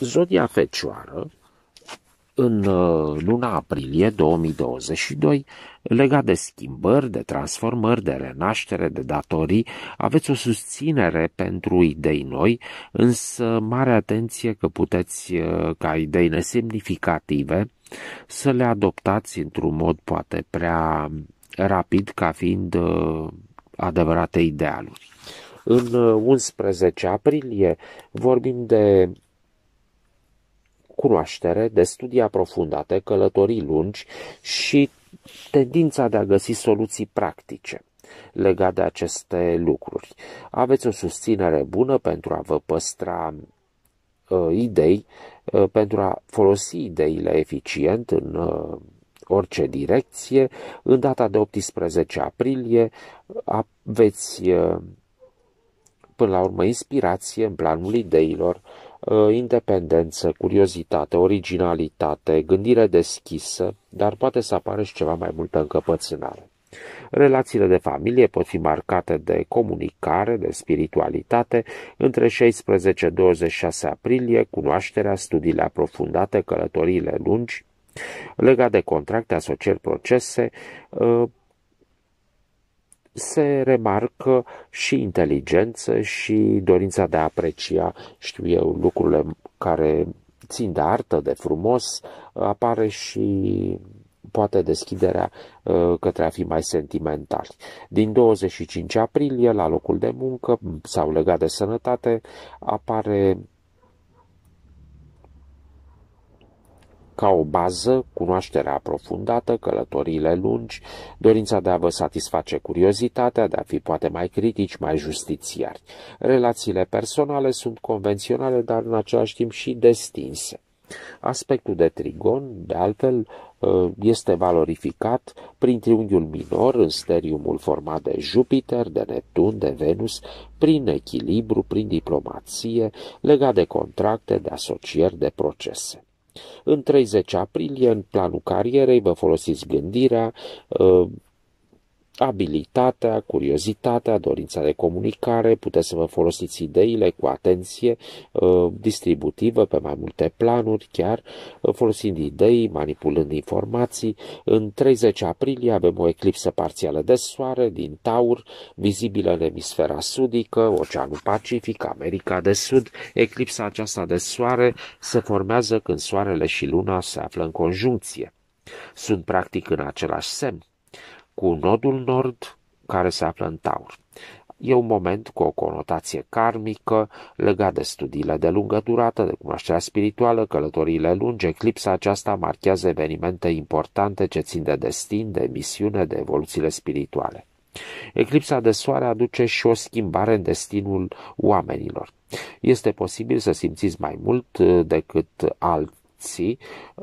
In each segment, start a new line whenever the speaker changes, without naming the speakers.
Zodia Fecioară, în uh, luna aprilie 2022, legat de schimbări, de transformări, de renaștere, de datorii, aveți o susținere pentru idei noi, însă mare atenție că puteți uh, ca idei nesemnificative să le adoptați într-un mod poate prea rapid ca fiind uh, adevărate idealuri. În 11 aprilie vorbim de cunoaștere, de studii aprofundate, călătorii lungi și tendința de a găsi soluții practice legate de aceste lucruri. Aveți o susținere bună pentru a vă păstra uh, idei, uh, pentru a folosi ideile eficient în uh, orice direcție. În data de 18 aprilie aveți până la urmă inspirație în planul ideilor Uh, independență, curiozitate, originalitate, gândire deschisă, dar poate să apară și ceva mai multă încăpățânare. Relațiile de familie pot fi marcate de comunicare, de spiritualitate, între 16-26 aprilie, cunoașterea, studiile aprofundate, călătoriile lungi, legat de contracte, asocieri, procese, uh, se remarcă și inteligență și dorința de a aprecia, știu eu, lucrurile care țin de artă, de frumos, apare și poate deschiderea uh, către a fi mai sentimentali. Din 25 aprilie, la locul de muncă sau legat de sănătate, apare ca o bază cunoașterea aprofundată, călătoriile lungi, dorința de a vă satisface curiozitatea, de a fi poate mai critici, mai justițiari. Relațiile personale sunt convenționale, dar în același timp și destinse. Aspectul de trigon, de altfel, ă, este valorificat prin triunghiul minor în steriumul format de Jupiter, de Neptun, de Venus, prin echilibru, prin diplomație, legat de contracte, de asocieri, de procese. În 30 aprilie, în planul carierei, vă folosiți gândirea, uh, abilitatea, curiozitatea, dorința de comunicare, puteți să vă folosiți ideile cu atenție uh, distributivă pe mai multe planuri, chiar uh, folosind idei, manipulând informații. În 30 aprilie avem o eclipsă parțială de soare din Taur, vizibilă în emisfera sudică, Oceanul Pacific, America de Sud. Eclipsa aceasta de soare se formează când soarele și luna se află în conjuncție. Sunt practic în același semn cu nodul nord care se află în taur. E un moment cu o conotație karmică legat de studiile de lungă durată, de cunoașterea spirituală, călătoriile lungi. Eclipsa aceasta marchează evenimente importante ce țin de destin, de misiune, de evoluțiile spirituale. Eclipsa de soare aduce și o schimbare în destinul oamenilor. Este posibil să simțiți mai mult eh, decât alții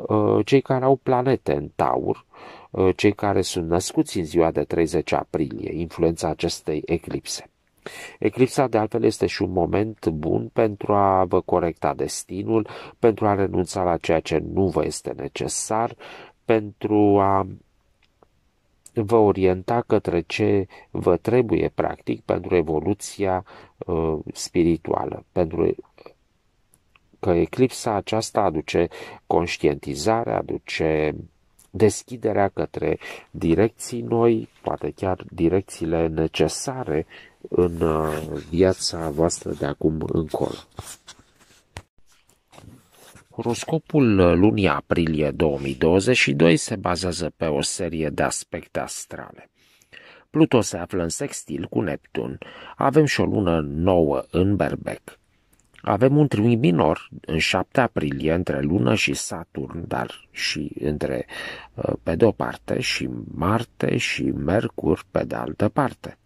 eh, cei care au planete în taur, Uh, cei care sunt născuți în ziua de 30 aprilie, influența acestei eclipse. Eclipsa, de altfel, este și un moment bun pentru a vă corecta destinul, pentru a renunța la ceea ce nu vă este necesar, pentru a vă orienta către ce vă trebuie, practic, pentru evoluția uh, spirituală, pentru că eclipsa aceasta aduce conștientizare, aduce deschiderea către direcții noi, poate chiar direcțiile necesare în uh, viața voastră de acum încolo. Horoscopul uh, lunii aprilie 2022 se bazează pe o serie de aspecte astrale. Pluto se află în sextil cu Neptun, avem și o lună nouă în Berbec. Avem un triunghi minor în 7 aprilie între Lună și Saturn, dar și între, uh, pe de o parte, și Marte și Mercur pe de altă parte.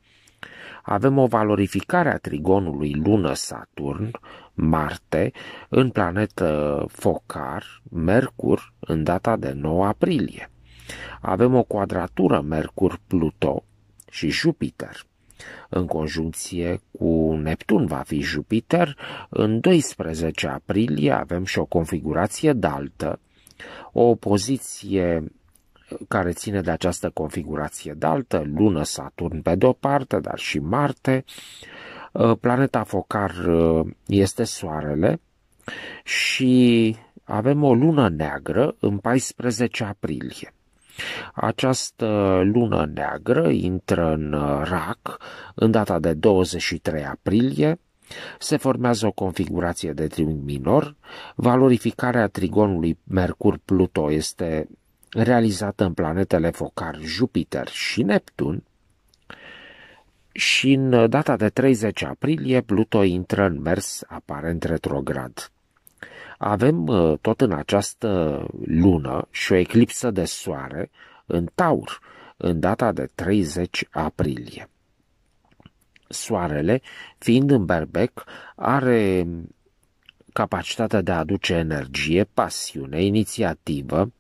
Avem o valorificare a trigonului Lună-Saturn, Marte, în planetă Focar, Mercur, în data de 9 aprilie. Avem o quadratură Mercur-Pluto și Jupiter în conjuncție cu Neptun va fi Jupiter, în 12 aprilie avem și o configurație daltă, o opoziție care ține de această configurație daltă, Lună, Saturn pe de-o parte, dar și Marte. Uh, planeta focar uh, este Soarele și avem o lună neagră în 14 aprilie. Această lună neagră intră în uh, rac în data de 23 aprilie, se formează o configurație de triunghi minor, valorificarea trigonului Mercur-Pluto este realizată în planetele focar Jupiter și Neptun, și în uh, data de 30 aprilie Pluto intră în mers aparent retrograd avem uh, tot în această lună și o eclipsă de soare în Taur, în data de 30 aprilie. Soarele, fiind în berbec, are capacitatea de a aduce energie, pasiune, inițiativă,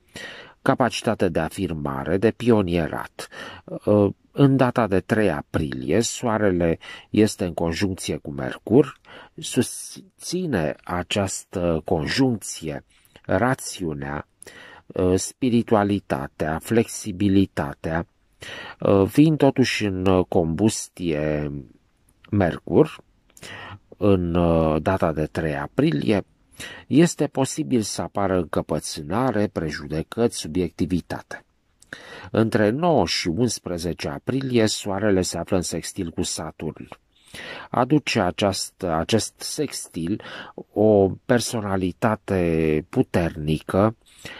capacitatea de afirmare, de pionierat. Uh, în data de 3 aprilie, Soarele este în conjuncție cu Mercur, susține această conjuncție rațiunea, uh, spiritualitatea, flexibilitatea, uh, fiind totuși în uh, combustie Mercur, în data de 3 aprilie, este posibil să apară încăpățânare, prejudecăți, subiectivitate. Între 9 și 11 aprilie, soarele se află în sextil cu Saturn. Aduce aceast, acest sextil o personalitate puternică,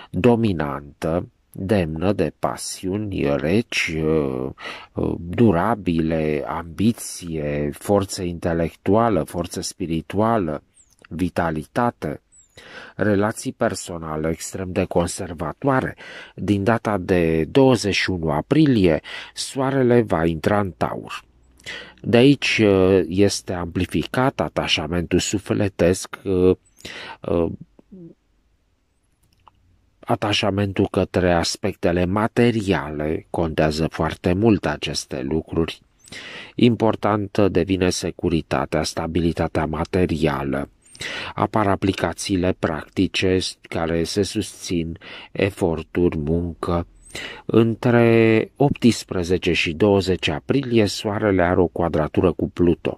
dominantă, demnă de pasiuni reci, ă, ă, durabile, ambiție, forță intelectuală, forță spirituală, vitalitate. Relații personale extrem de conservatoare. Din data de 21 aprilie, soarele va intra în taur. De aici uh, este amplificat atașamentul sufletesc, uh, uh, atașamentul către aspectele materiale, contează foarte mult aceste lucruri. Importantă devine securitatea, stabilitatea materială. Apar aplicațiile practice care se susțin eforturi, muncă, între 18 și 20 aprilie, Soarele are o quadratură cu Pluto.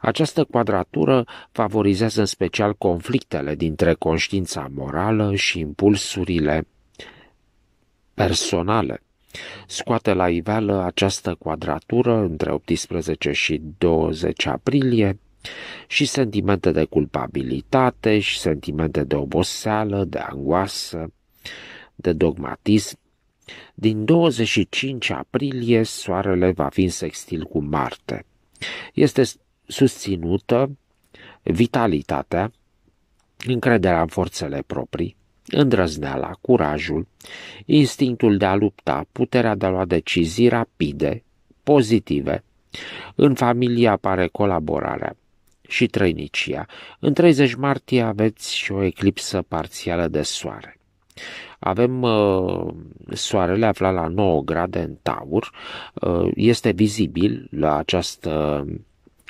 Această quadratură favorizează în special conflictele dintre conștiința morală și impulsurile personale. Scoate la iveală această quadratură între 18 și 20 aprilie și sentimente de culpabilitate și sentimente de oboseală, de angoasă, de dogmatism. Din 25 aprilie, soarele va fi în sextil cu Marte. Este susținută vitalitatea, încrederea în forțele proprii, îndrăzneala, curajul, instinctul de a lupta, puterea de a lua decizii rapide, pozitive. În familie apare colaborarea, și Trăinicia. În 30 martie aveți și o eclipsă parțială de soare. Avem uh, soarele aflat la 9 grade în taur, uh, este vizibil la această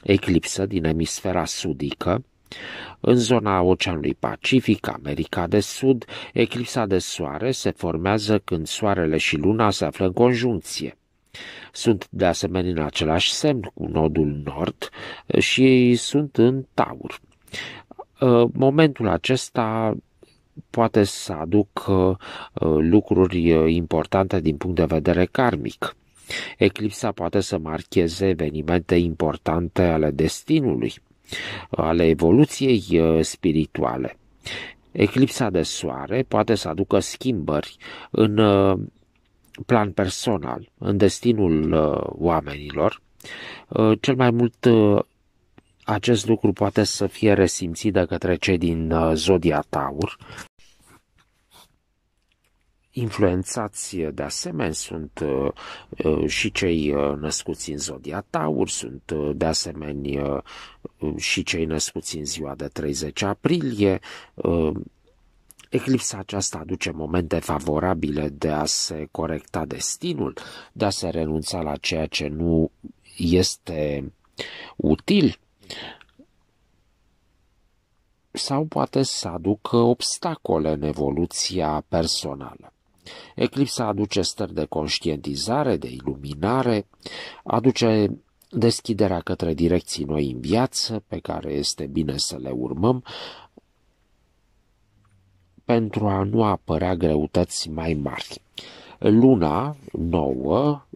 eclipsă din emisfera sudică, în zona Oceanului Pacific, America de Sud, eclipsa de soare se formează când soarele și luna se află în conjuncție. Sunt de asemenea în același semn cu nodul nord și ei sunt în taur. Uh, momentul acesta poate să aduc uh, lucruri uh, importante din punct de vedere karmic. Eclipsa poate să marcheze evenimente importante ale destinului, ale evoluției spirituale. Eclipsa de soare poate să aducă schimbări în plan personal în destinul uh, oamenilor, uh, cel mai mult uh, acest lucru poate să fie resimțit de către cei din Zodia Taur. Influențați de asemenea sunt și cei născuți în Zodia Taur, sunt de asemenea și cei născuți în ziua de 30 aprilie, Eclipsa aceasta aduce momente favorabile de a se corecta destinul, de a se renunța la ceea ce nu este util sau poate să aducă obstacole în evoluția personală. Eclipsa aduce stări de conștientizare, de iluminare, aduce deschiderea către direcții noi în viață, pe care este bine să le urmăm, pentru a nu apărea greutăți mai mari. Luna nouă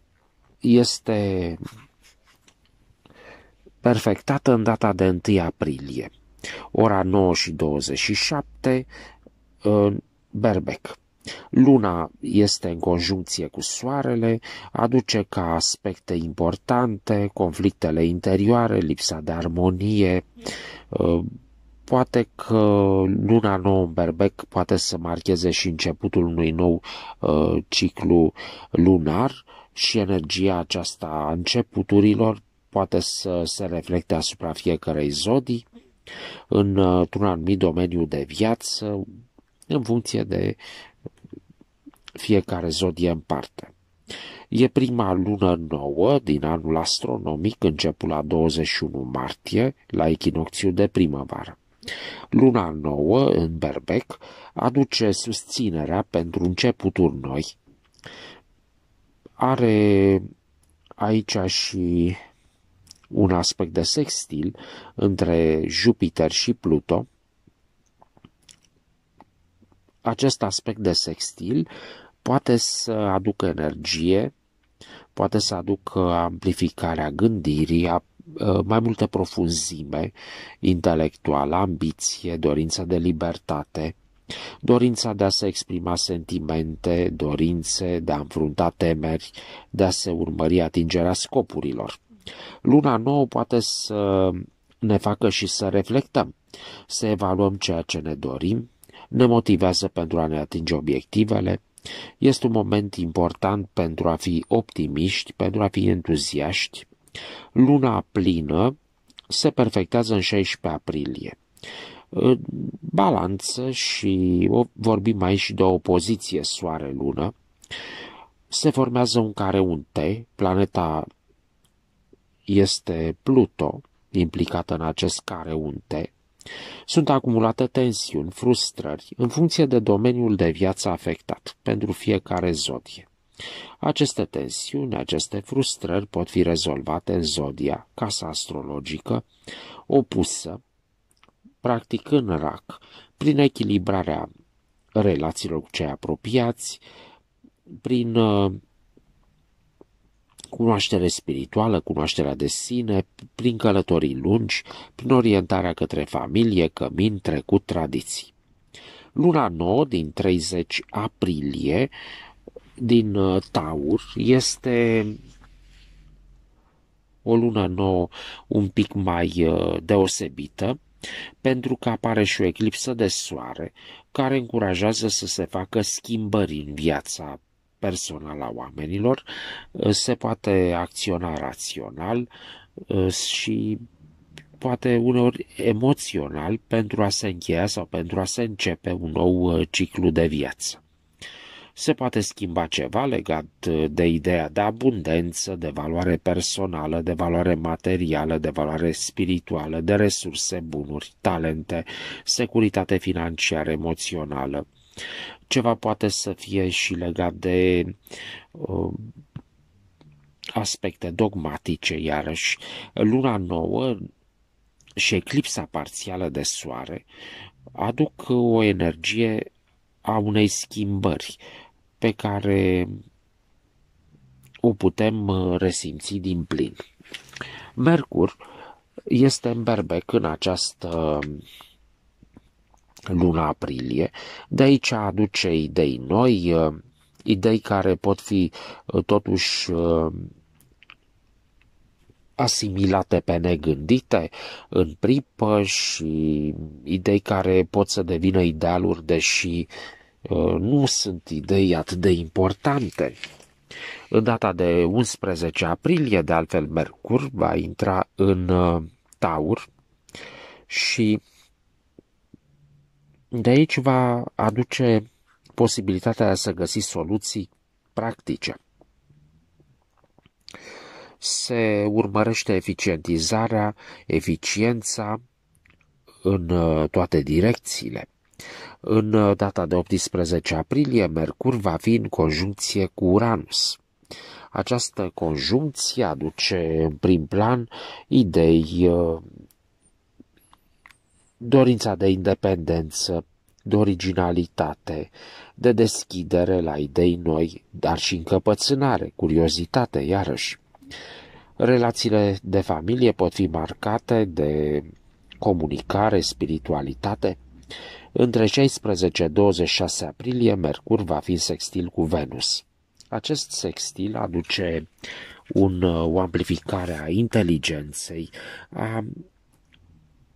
este perfectată în data de 1 aprilie, ora 9 și 27, ă, Berbec. Luna este în conjuncție cu Soarele, aduce ca aspecte importante conflictele interioare, lipsa de armonie, ă, Poate că luna nouă în berbec poate să marcheze și începutul unui nou uh, ciclu lunar și energia aceasta a începuturilor poate să se reflecte asupra fiecărei zodii în uh, un anumit domeniu de viață în funcție de fiecare zodie în parte. E prima lună nouă din anul astronomic, începul la 21 martie, la echinocțiu de primăvară. Luna nouă, în berbec, aduce susținerea pentru începuturi noi. Are aici și un aspect de sextil între Jupiter și Pluto. Acest aspect de sextil poate să aducă energie, poate să aducă amplificarea gândirii, a Uh, mai multă profunzime intelectuală, ambiție, dorința de libertate, dorința de a se exprima sentimente, dorințe de a înfrunta temeri, de a se urmări atingerea scopurilor. Luna nouă poate să ne facă și să reflectăm, să evaluăm ceea ce ne dorim, ne motivează pentru a ne atinge obiectivele, este un moment important pentru a fi optimiști, pentru a fi entuziaști, Luna plină se perfectează în 16 aprilie. Balanță și vorbim aici de o opoziție soare-lună. Se formează un care un T, planeta este Pluto, implicată în acest care un T. Sunt acumulate tensiuni, frustrări, în funcție de domeniul de viață afectat, pentru fiecare zodie. Aceste tensiuni, aceste frustrări pot fi rezolvate în zodia, casa astrologică, opusă, practic în rac, prin echilibrarea relațiilor cu cei apropiați, prin uh, cunoaștere spirituală, cunoașterea de sine, prin călătorii lungi, prin orientarea către familie, cămin, trecut, tradiții. Luna nouă din 30 aprilie din uh, Taur este o lună nouă un pic mai uh, deosebită, pentru că apare și o eclipsă de soare care încurajează să se facă schimbări în viața personală a oamenilor, uh, se poate acționa rațional și poate uneori emoțional pentru a se încheia sau pentru a se începe un nou ciclu de viață se poate schimba ceva legat uh, de ideea de abundență, de valoare personală, de valoare materială, de valoare spirituală, de resurse, bunuri, talente, securitate financiară, emoțională. Ceva poate să fie și legat de uh, aspecte dogmatice, iarăși. Luna nouă și eclipsa parțială de soare aduc o energie a unei schimbări, pe care o putem uh, resimți din plin. Mercur este în berbec în această luna aprilie, de aici aduce idei noi, uh, idei care pot fi uh, totuși asimilate pe negândite în pripă și idei care pot să devină idealuri, deși Uh, nu sunt idei atât de importante. În data de 11 aprilie, de altfel, Mercur va intra în uh, Taur și de aici va aduce posibilitatea să găsi soluții practice. Se urmărește eficientizarea, eficiența în uh, toate direcțiile. În uh, data de 18 aprilie, Mercur va fi în conjuncție cu Uranus. Această conjuncție aduce în prim plan idei, uh, dorința de independență, de originalitate, de deschidere la idei noi, dar și încăpățânare, curiozitate, iarăși. Relațiile de familie pot fi marcate de comunicare, spiritualitate între 16-26 aprilie, Mercur va fi în sextil cu Venus. Acest sextil aduce un, uh, o amplificare a inteligenței, a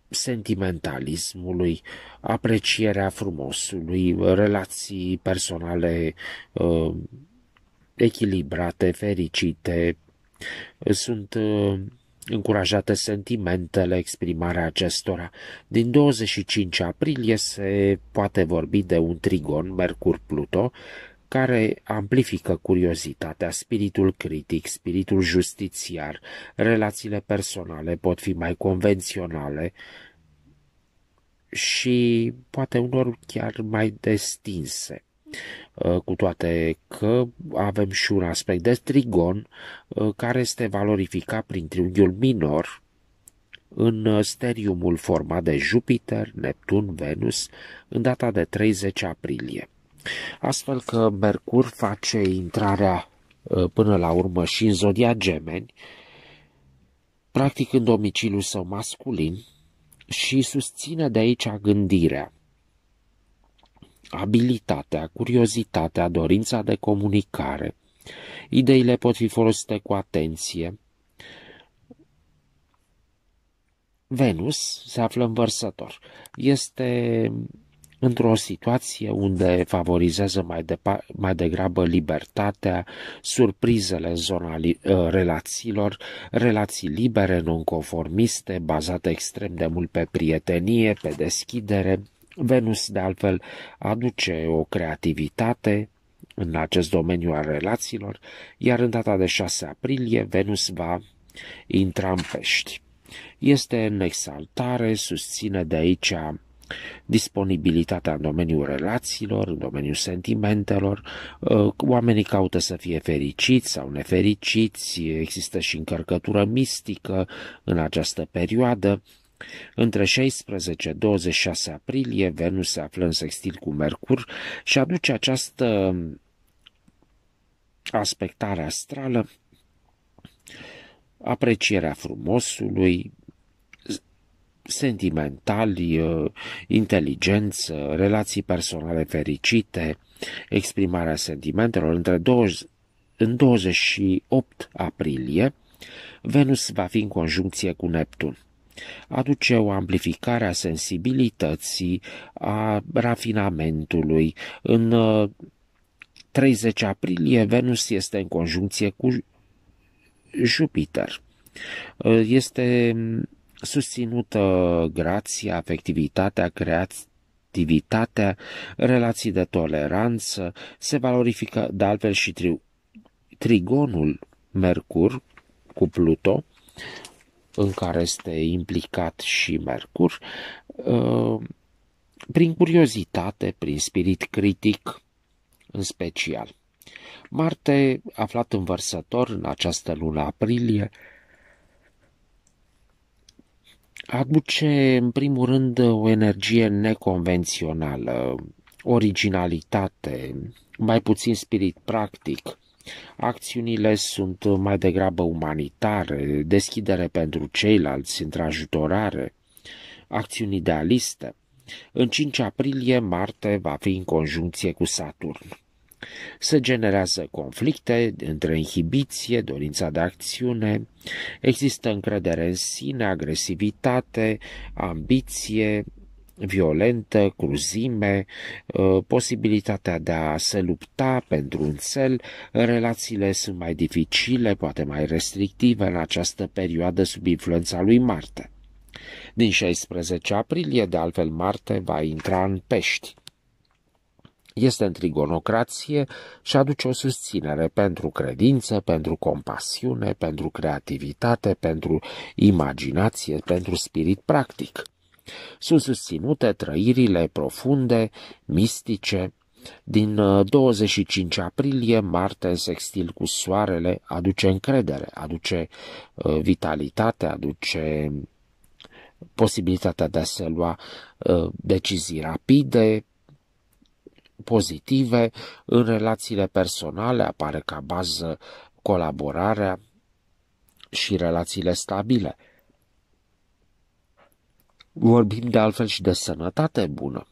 sentimentalismului, aprecierea frumosului, relații personale uh, echilibrate, fericite, sunt uh, încurajate sentimentele, exprimarea acestora. Din 25 aprilie se poate vorbi de un trigon Mercur-Pluto, care amplifică curiozitatea, spiritul critic, spiritul justițiar, relațiile personale pot fi mai convenționale și poate unor chiar mai destinse. Uh, cu toate că avem și un aspect de trigon uh, care este valorificat prin triunghiul minor în uh, steriumul format de Jupiter, Neptun, Venus, în data de 30 aprilie. Astfel că Mercur face intrarea până la urmă și în zodia gemeni, practic în domiciliul său masculin, și susține de aici gândirea, abilitatea, curiozitatea, dorința de comunicare. Ideile pot fi folosite cu atenție. Venus se află în vărsător. Este într-o situație unde favorizează mai, depa- mai degrabă libertatea, surprizele în zona li- ă, relațiilor, relații libere, nonconformiste, bazate extrem de mult pe prietenie, pe deschidere. Venus, de altfel, aduce o creativitate în acest domeniu al relațiilor, iar în data de 6 aprilie Venus va intra în pești. Este în exaltare, susține de aici disponibilitatea în domeniul relațiilor, în domeniul sentimentelor, ă, oamenii caută să fie fericiți sau nefericiți, există și încărcătură mistică în această perioadă, între 16-26 aprilie, Venus se află în sextil cu Mercur și aduce această aspectare astrală, aprecierea frumosului, sentimentali, inteligență, relații personale fericite, exprimarea sentimentelor. Între 20, în 28 aprilie, Venus va fi în conjuncție cu Neptun aduce o amplificare a sensibilității, a rafinamentului. În 30 uh, aprilie Venus este în conjuncție cu Jupiter. Uh, este mm, susținută grația, afectivitatea, creația, activitatea, relații de toleranță, se valorifică de altfel și tri- trigonul Mercur cu Pluto, în care este implicat și Mercur, uh, prin curiozitate, prin spirit critic în special. Marte, aflat în vărsător în această lună aprilie, aduce în primul rând o energie neconvențională, originalitate, mai puțin spirit practic, Acțiunile sunt mai degrabă umanitare, deschidere pentru ceilalți, ajutorare acțiuni idealiste. În 5 aprilie, Marte va fi în conjuncție cu Saturn. Se generează conflicte între inhibiție, dorința de acțiune, există încredere în sine, agresivitate, ambiție, violentă, cruzime, uh, posibilitatea de a se lupta pentru un cel, relațiile sunt mai dificile, poate mai restrictive în această perioadă sub influența lui Marte. Din 16 aprilie, de altfel, Marte va intra în pești. Este în trigonocrație și aduce o susținere pentru credință, pentru compasiune, pentru creativitate, pentru imaginație, pentru spirit practic. Sunt susținute trăirile profunde, mistice, din 25 uh, aprilie, Marte sextil cu Soarele aduce încredere, aduce uh, vitalitate, aduce uh, posibilitatea de a se lua decizii rapide, pozitive, în relațiile personale apare ca bază colaborarea și relațiile stabile. Vorbim de altfel și de sănătate bună.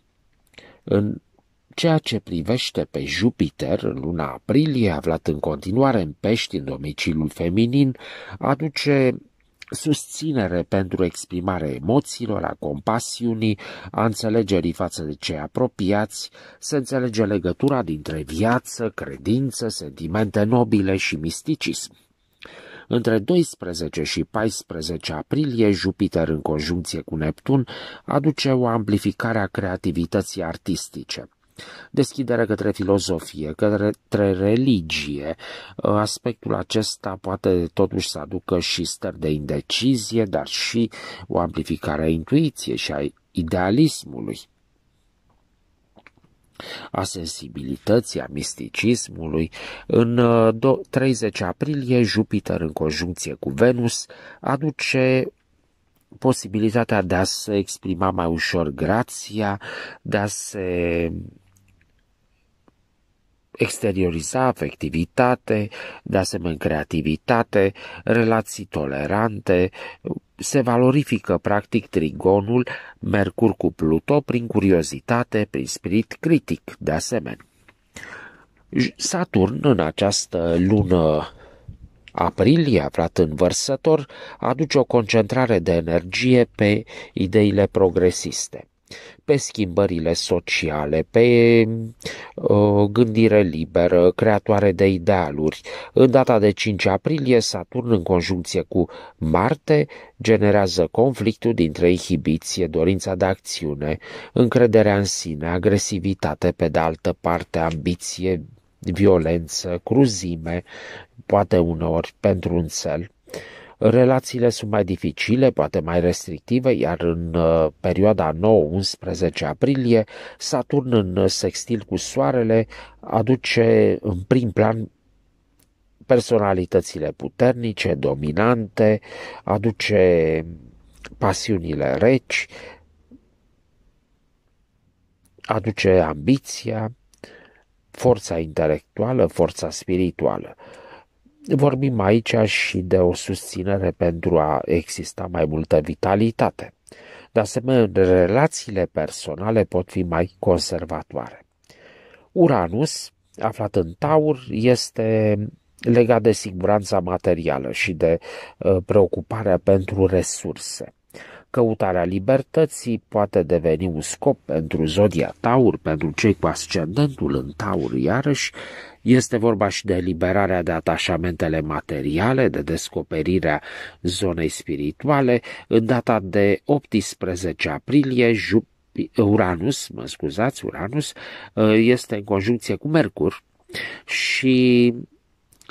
În ceea ce privește pe Jupiter, în luna aprilie, aflat în continuare în pești, în domiciliul feminin, aduce susținere pentru exprimarea emoțiilor, a compasiunii, a înțelegerii față de cei apropiați, se înțelege legătura dintre viață, credință, sentimente nobile și misticism. Între 12 și 14 aprilie, Jupiter în conjuncție cu Neptun aduce o amplificare a creativității artistice deschidere către filozofie, către religie. Aspectul acesta poate totuși să aducă și stări de indecizie, dar și o amplificare a intuiției și a idealismului a sensibilității, a misticismului. În 30 uh, aprilie, Jupiter în conjuncție cu Venus aduce posibilitatea de a se exprima mai ușor grația, de a se exterioriza afectivitate, de asemenea creativitate, relații tolerante, se valorifică practic trigonul Mercur cu Pluto prin curiozitate, prin spirit critic de asemenea. Saturn în această lună aprilie, aflat în vărsător, aduce o concentrare de energie pe ideile progresiste pe schimbările sociale, pe uh, gândire liberă, creatoare de idealuri. În data de 5 aprilie, Saturn în conjuncție cu Marte generează conflictul dintre inhibiție, dorința de acțiune, încrederea în sine, agresivitate, pe de altă parte, ambiție, violență, cruzime, poate uneori pentru un cel Relațiile sunt mai dificile, poate mai restrictive, iar în uh, perioada 9-11 aprilie, Saturn în sextil cu Soarele aduce în prim plan personalitățile puternice, dominante, aduce pasiunile reci, aduce ambiția, forța intelectuală, forța spirituală. Vorbim aici și de o susținere pentru a exista mai multă vitalitate. De asemenea, relațiile personale pot fi mai conservatoare. Uranus, aflat în Taur, este legat de siguranța materială și de uh, preocuparea pentru resurse. Căutarea libertății poate deveni un scop pentru zodia taur, pentru cei cu ascendentul în taur, iarăși este vorba și de liberarea de atașamentele materiale, de descoperirea zonei spirituale. În data de 18 aprilie, Uranus, mă scuzați, Uranus, uh, este în conjuncție cu Mercur și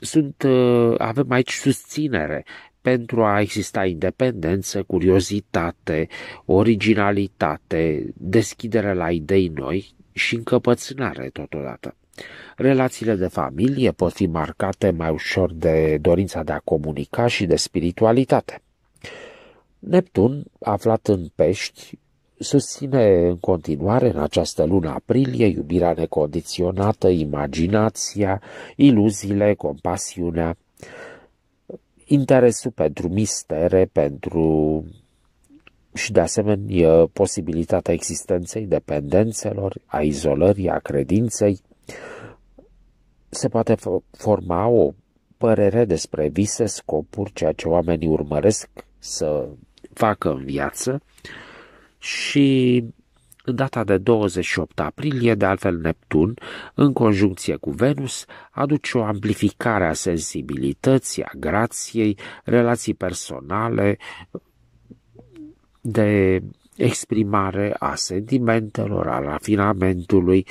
sunt, uh, avem aici susținere pentru a exista independență, curiozitate, originalitate, deschidere la idei noi și încăpățânare totodată. Relațiile de familie pot fi marcate mai ușor de dorința de a comunica și de spiritualitate. Neptun, aflat în pești, susține în continuare în această lună aprilie iubirea necondiționată, imaginația, iluziile, compasiunea, interesul pentru mistere, pentru și de asemenea posibilitatea existenței dependențelor, a izolării, a credinței, se poate forma o părere despre vise, scopuri, ceea ce oamenii urmăresc să facă în viață și în data de 28 aprilie, de altfel Neptun, în conjuncție cu Venus, aduce o amplificare a sensibilității, a grației, relații personale, de exprimare a sentimentelor, a rafinamentului,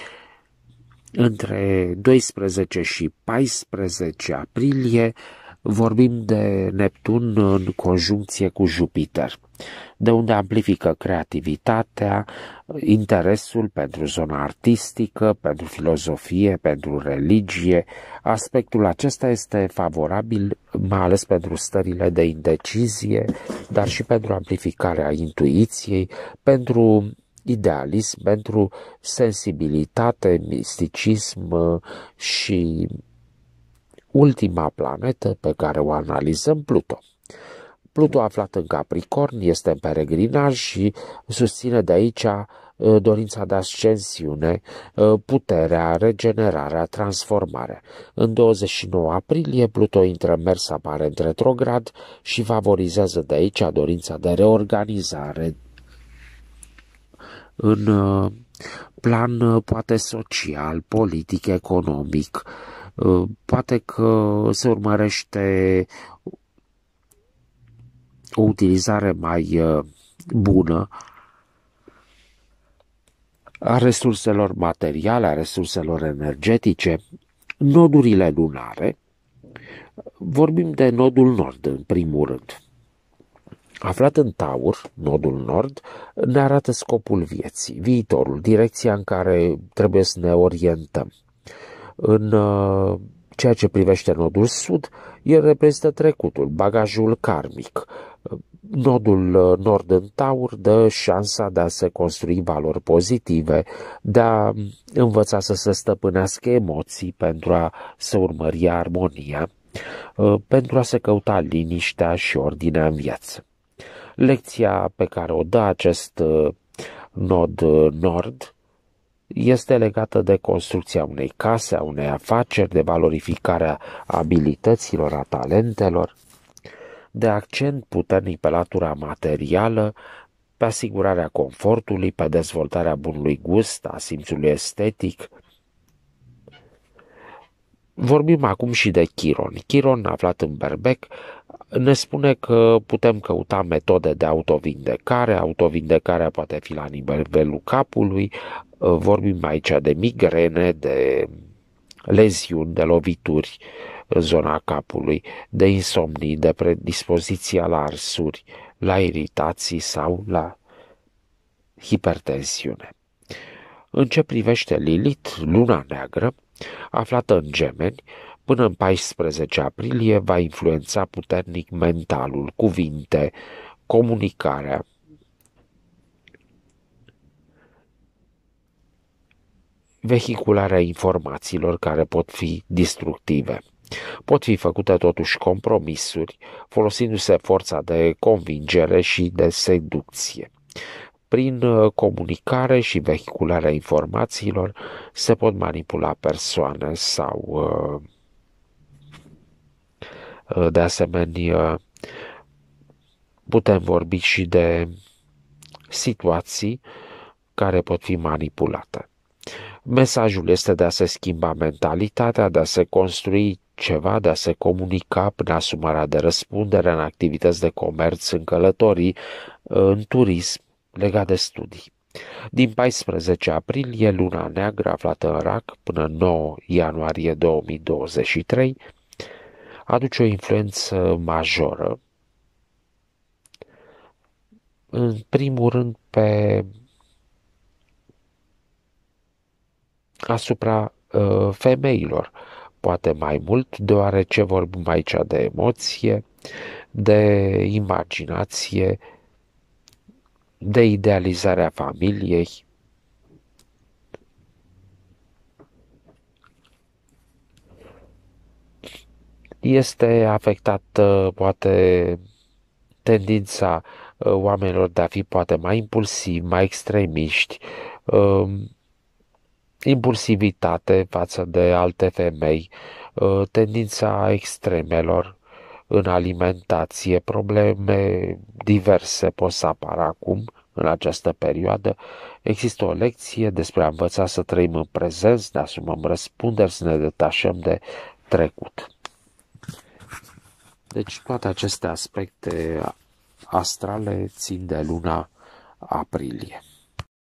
între 12 și 14 aprilie, Vorbim de Neptun în conjuncție cu Jupiter, de unde amplifică creativitatea, interesul pentru zona artistică, pentru filozofie, pentru religie. Aspectul acesta este favorabil mai ales pentru stările de indecizie, dar și pentru amplificarea intuiției, pentru idealism, pentru sensibilitate, misticism uh, și Ultima planetă pe care o analizăm, Pluto. Pluto aflat în Capricorn este în peregrinaj și susține de aici uh, dorința de ascensiune, uh, puterea, regenerarea, transformare. În 29 aprilie, Pluto intră în mers aparent retrograd și favorizează de aici dorința de reorganizare în uh, plan poate social, politic, economic, Uh, poate că se urmărește o utilizare mai uh, bună a resurselor materiale, a resurselor energetice, nodurile lunare. Vorbim de nodul nord, în primul rând. Aflat în Taur, nodul nord, ne arată scopul vieții, viitorul, direcția în care trebuie să ne orientăm. În uh, ceea ce privește nodul sud, el reprezintă trecutul, bagajul karmic. Uh, nodul uh, nord în taur dă șansa de a se construi valori pozitive, de a mm, învăța să se stăpânească emoții pentru a se urmări armonia, pentru a se căuta liniștea și ordinea în viață. Lecția pe care o dă acest nod nord este legată de construcția unei case, a unei afaceri, de valorificarea abilităților, a talentelor, de accent puternic pe latura materială, pe asigurarea confortului, pe dezvoltarea bunului gust, a simțului estetic, Vorbim acum și de Chiron. Chiron, aflat în Berbec, ne spune că putem căuta metode de autovindecare. Autovindecarea poate fi la nivelul capului. Vorbim aici de migrene, de leziuni, de lovituri în zona capului, de insomnii, de predispoziția la arsuri, la iritații sau la hipertensiune. În ce privește Lilith, luna neagră, aflată în gemeni, până în 14 aprilie va influența puternic mentalul, cuvinte, comunicarea. vehicularea informațiilor care pot fi destructive. Pot fi făcute totuși compromisuri, folosindu-se forța de convingere și de seducție prin uh, comunicare și vehicularea informațiilor se pot manipula persoane sau uh, uh, de asemenea putem vorbi și de situații care pot fi manipulate. Mesajul este de a se schimba mentalitatea, de a se construi ceva, de a se comunica prin asumarea de răspundere în activități de comerț, în călătorii, în turism, legat de studii. Din 14 aprilie, luna neagră aflată în rac, până 9 ianuarie 2023, aduce o influență majoră, în primul rând pe asupra uh, femeilor, poate mai mult, deoarece vorbim aici de emoție, de imaginație de idealizarea familiei, este afectată poate tendința uh, oamenilor de a fi poate mai impulsivi, mai extremiști, um, impulsivitate față de alte femei, uh, tendința extremelor, în alimentație, probleme diverse pot să apară acum, în această perioadă. Există o lecție despre a învăța să trăim în prezent, să ne asumăm răspunderi, să ne detașăm de trecut. Deci toate aceste aspecte astrale țin de luna aprilie.